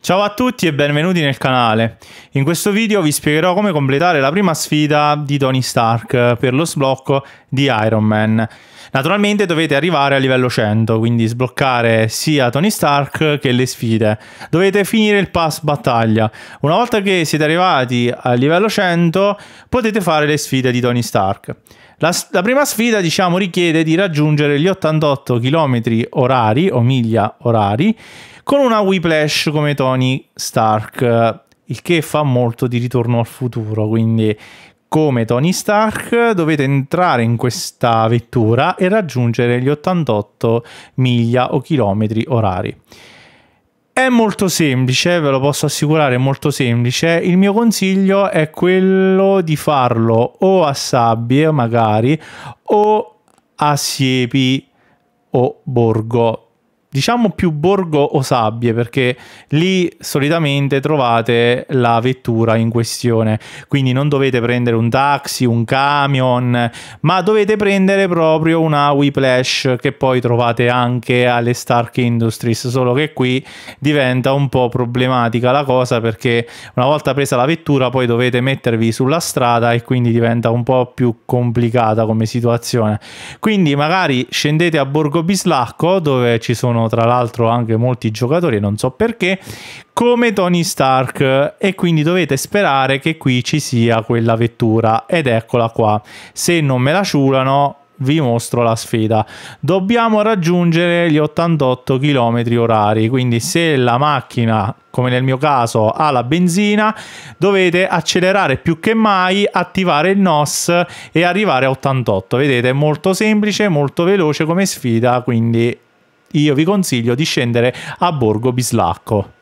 Ciao a tutti e benvenuti nel canale. In questo video vi spiegherò come completare la prima sfida di Tony Stark per lo sblocco di Iron Man. Naturalmente dovete arrivare a livello 100, quindi sbloccare sia Tony Stark che le sfide. Dovete finire il pass battaglia. Una volta che siete arrivati al livello 100 potete fare le sfide di Tony Stark. La, la prima sfida diciamo richiede di raggiungere gli 88 km orari o miglia orari con una Whiplash come Tony Tony Stark, il che fa molto di ritorno al futuro, quindi come Tony Stark dovete entrare in questa vettura e raggiungere gli 88 miglia o chilometri orari. È molto semplice, ve lo posso assicurare, è molto semplice. Il mio consiglio è quello di farlo o a sabbie magari o a siepi o borgo diciamo più borgo o sabbie perché lì solitamente trovate la vettura in questione quindi non dovete prendere un taxi un camion ma dovete prendere proprio una Whiplash che poi trovate anche alle Stark Industries solo che qui diventa un po' problematica la cosa perché una volta presa la vettura poi dovete mettervi sulla strada e quindi diventa un po' più complicata come situazione quindi magari scendete a Borgo Bislacco dove ci sono ritornano tra l'altro anche molti giocatori, non so perché, come Tony Stark e quindi dovete sperare che qui ci sia quella vettura ed eccola qua. Se non me la ciulano vi mostro la sfida. Dobbiamo raggiungere gli 88 km orari, quindi se la macchina, come nel mio caso, ha la benzina, dovete accelerare più che mai, attivare il NOS e arrivare a 88. Vedete, è molto semplice, molto veloce come sfida, quindi io vi consiglio di scendere a Borgo Bislacco.